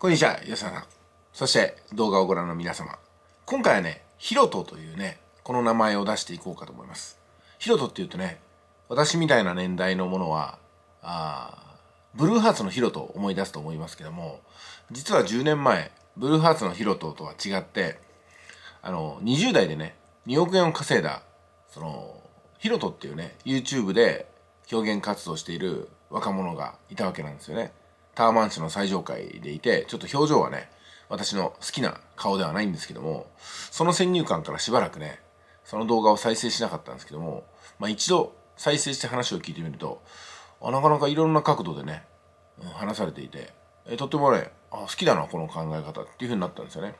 こんにちは、吉田さん。そして動画をご覧の皆様。今回はね、ヒロトというね、この名前を出していこうかと思います。ヒロトっていうとね、私みたいな年代のものは、あブルーハーツのヒロトを思い出すと思いますけども、実は10年前、ブルーハーツのヒロトとは違って、あの、20代でね、2億円を稼いだ、その、ヒロトっていうね、YouTube で表現活動している若者がいたわけなんですよね。タワーマンションの最上階でいて、ちょっと表情はね、私の好きな顔ではないんですけども、その先入観からしばらくね、その動画を再生しなかったんですけども、まあ一度再生して話を聞いてみると、あなかなかいろんな角度でね、うん、話されていて、えとってもね、あ、好きだな、この考え方っていう風になったんですよね。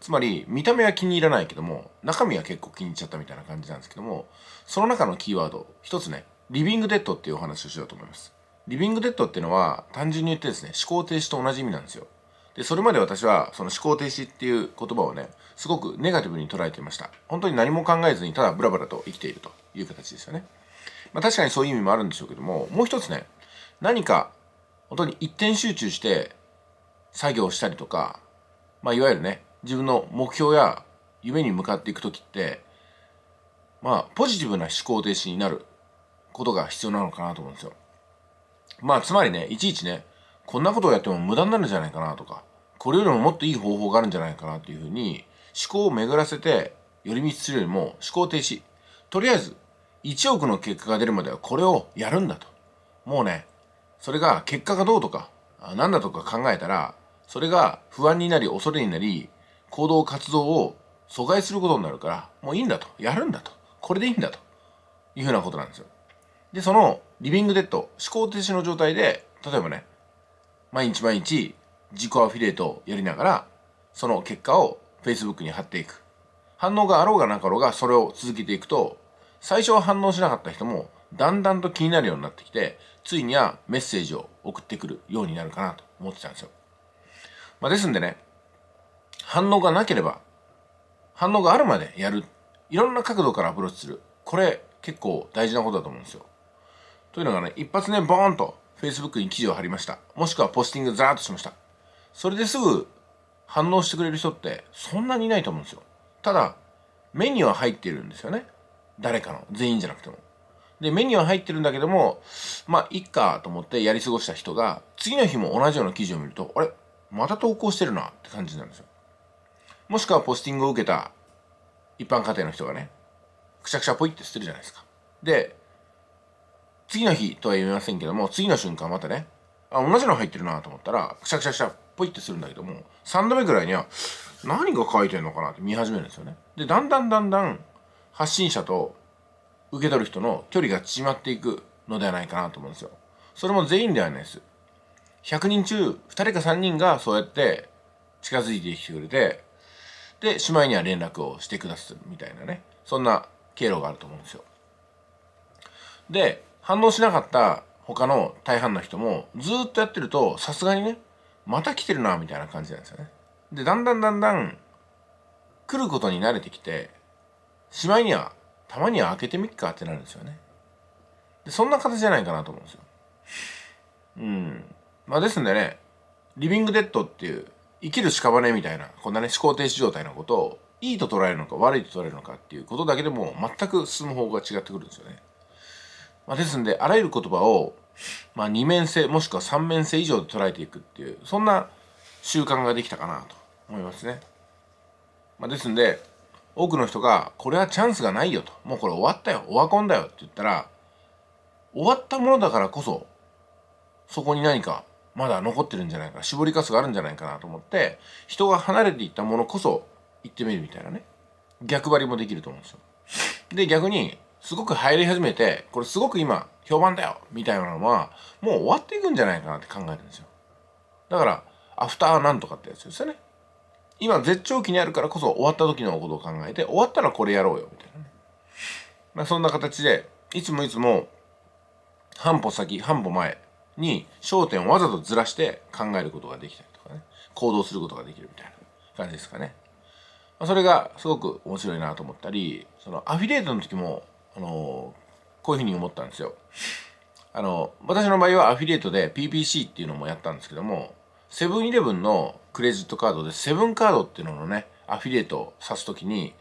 つまり、見た目は気に入らないけども、中身は結構気に入っちゃったみたいな感じなんですけども、その中のキーワード、一つね、リビングデッドっていうお話をしようと思います。リビングデッドっていうのは単純に言ってですね、思考停止と同じ意味なんですよ。で、それまで私はその思考停止っていう言葉をね、すごくネガティブに捉えていました。本当に何も考えずにただブラブラと生きているという形ですよね。まあ確かにそういう意味もあるんでしょうけども、もう一つね、何か本当に一点集中して作業したりとか、まあいわゆるね、自分の目標や夢に向かっていく時って、まあポジティブな思考停止になることが必要なのかなと思うんですよ。まあ、つまりね、いちいちね、こんなことをやっても無駄になるんじゃないかなとか、これよりももっといい方法があるんじゃないかなっていうふうに、思考を巡らせて寄り道するよりも思考停止。とりあえず、1億の結果が出るまではこれをやるんだと。もうね、それが結果がどうとか、何だとか考えたら、それが不安になり恐れになり、行動活動を阻害することになるから、もういいんだと。やるんだと。これでいいんだと。いうふうなことなんですよ。で、そのリビングデッド、思考停止の状態で、例えばね、毎日毎日自己アフィリエイトをやりながら、その結果を Facebook に貼っていく。反応があろうがなかろうがそれを続けていくと、最初は反応しなかった人もだんだんと気になるようになってきて、ついにはメッセージを送ってくるようになるかなと思ってたんですよ。まあ、ですんでね、反応がなければ、反応があるまでやる。いろんな角度からアプローチする。これ結構大事なことだと思うんですよ。というのがね、一発ね、ボーンと Facebook に記事を貼りました。もしくはポスティングザーッとしました。それですぐ反応してくれる人ってそんなにいないと思うんですよ。ただ、目には入ってるんですよね。誰かの。全員じゃなくても。で、目には入ってるんだけども、まあ、いっかと思ってやり過ごした人が、次の日も同じような記事を見ると、あれまた投稿してるなって感じなんですよ。もしくはポスティングを受けた一般家庭の人がね、くしゃくしゃぽいって捨てるじゃないですか。で、次の日とは言えませんけども、次の瞬間またね、あ、同じの入ってるなと思ったら、くしゃくしゃくしゃ、ポイってするんだけども、3度目ぐらいには、何が書いてんのかなって見始めるんですよね。で、だんだんだんだん、発信者と受け取る人の距離が縮まっていくのではないかなと思うんですよ。それも全員ではないです。100人中、2人か3人がそうやって近づいてきてくれて、で、しまいには連絡をしてくださるみたいなね、そんな経路があると思うんですよ。で、反応しなかった他の大半の人もずっとやってるとさすがにねまた来てるなみたいな感じなんですよね。でだんだんだんだん来ることに慣れてきてしまいにはたまには開けてみっかってなるんですよね。でそんな形じゃないかなと思うんですよ。うん。まあですんでねリビングデッドっていう生きる屍みたいなこんなね思考停止状態のことをいいと捉えるのか悪いと捉えるのかっていうことだけでも全く進む方向が違ってくるんですよね。まあ、ですんで、あらゆる言葉を、まあ、二面性、もしくは三面性以上で捉えていくっていう、そんな習慣ができたかなと思いますね。まあ、ですんで、多くの人が、これはチャンスがないよと、もうこれ終わったよ、オワコンだよって言ったら、終わったものだからこそ、そこに何かまだ残ってるんじゃないかな、絞りかすがあるんじゃないかなと思って、人が離れていったものこそ行ってみるみたいなね。逆張りもできると思うんですよ。で、逆に、すごく入り始めてこれすごく今評判だよみたいなのはもう終わっていくんじゃないかなって考えるんですよだからアフターなんとかってやつですよね今絶頂期にあるからこそ終わった時のことを考えて終わったらこれやろうよみたいなね、まあ、そんな形でいつもいつも半歩先半歩前に焦点をわざとずらして考えることができたりとかね行動することができるみたいな感じですかね、まそれがすごく面白いなと思ったりそのアフィリエイトの時もあのこういうふうに思ったんですよ。あの私の場合はアフィリエイトで PPC っていうのもやったんですけどもセブンイレブンのクレジットカードでセブンカードっていうののねアフィリエイトを指すきに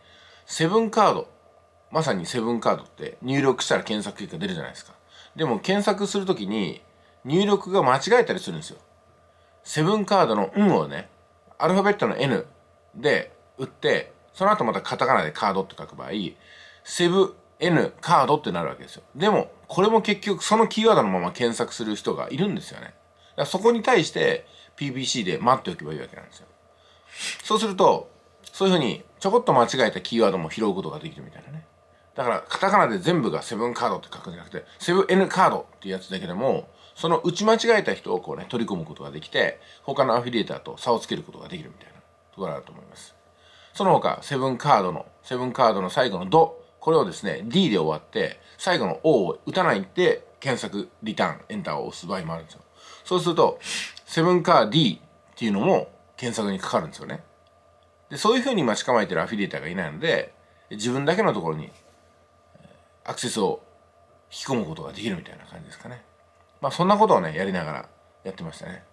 セブンカードまさにセブンカードって入力したら検索結果出るじゃないですかでも検索するときに入力が間違えたりするんですよセブンカードの「ん」をねアルファベットの「N」で打ってその後またカタカナでカードって書く場合セブ N カードってなるわけですよ。でも、これも結局そのキーワードのまま検索する人がいるんですよね。だからそこに対して p b c で待っておけばいいわけなんですよ。そうすると、そういうふうにちょこっと間違えたキーワードも拾うことができるみたいなね。だから、カタカナで全部がセブンカードって書くんじゃなくて、セブン N カードっていうやつだけでも、その打ち間違えた人をこうね、取り込むことができて、他のアフィリエーターと差をつけることができるみたいなところだと思います。その他、セブンカードの、セブンカードの最後のドこれをですね、D で終わって、最後の O を打たないで、検索、リターン、エンターを押す場合もあるんですよ。そうすると、セブンカー D っていうのも検索にかかるんですよね。で、そういうふうに待ち構えてるアフィリエーターがいないので、自分だけのところにアクセスを引き込むことができるみたいな感じですかね。まあそんなことをね、やりながらやってましたね。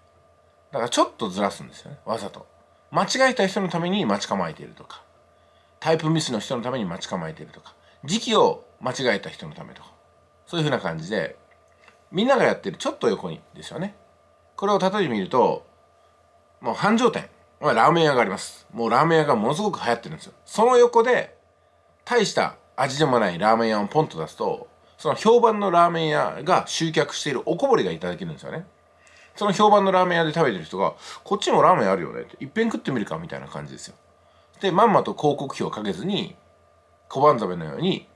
だからちょっとずらすんですよね、わざと。間違えた人のために待ち構えているとか。タイプミスの人のために待ち構えているとか時期を間違えた人のためとかそういうふうな感じでみんながやってるちょっと横にですよねこれを例えてみるともう繁盛店まラーメン屋がありますもうラーメン屋がものすごく流行ってるんですよその横で大した味でもないラーメン屋をポンと出すとその評判のラーメン屋が集客しているおこぼれがいただけるんですよねその評判のラーメン屋で食べてる人がこっちもラーメンあるよねっていっぺん食ってみるかみたいな感じですよでまんまと広告費をかけずに小判ザメのように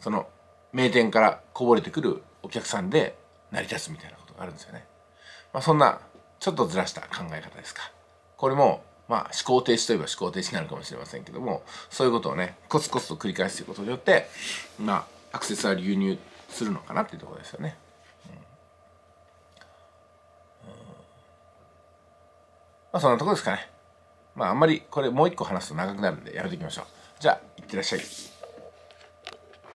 その名店からこぼれてくるお客さんで成り立つみたいなことがあるんですよね。まあ、そんなちょっとずらした考え方ですか。これもまあ思考停止といえば思考停止になるかもしれませんけどもそういうことをねコツコツと繰り返すことによってまあアクセスは流入するのかなっていうところですよね。うんまあそんなとこですかね。まああんまりこれもう一個話すと長くなるんでやめておきましょう。じゃあ、いってらっしゃい。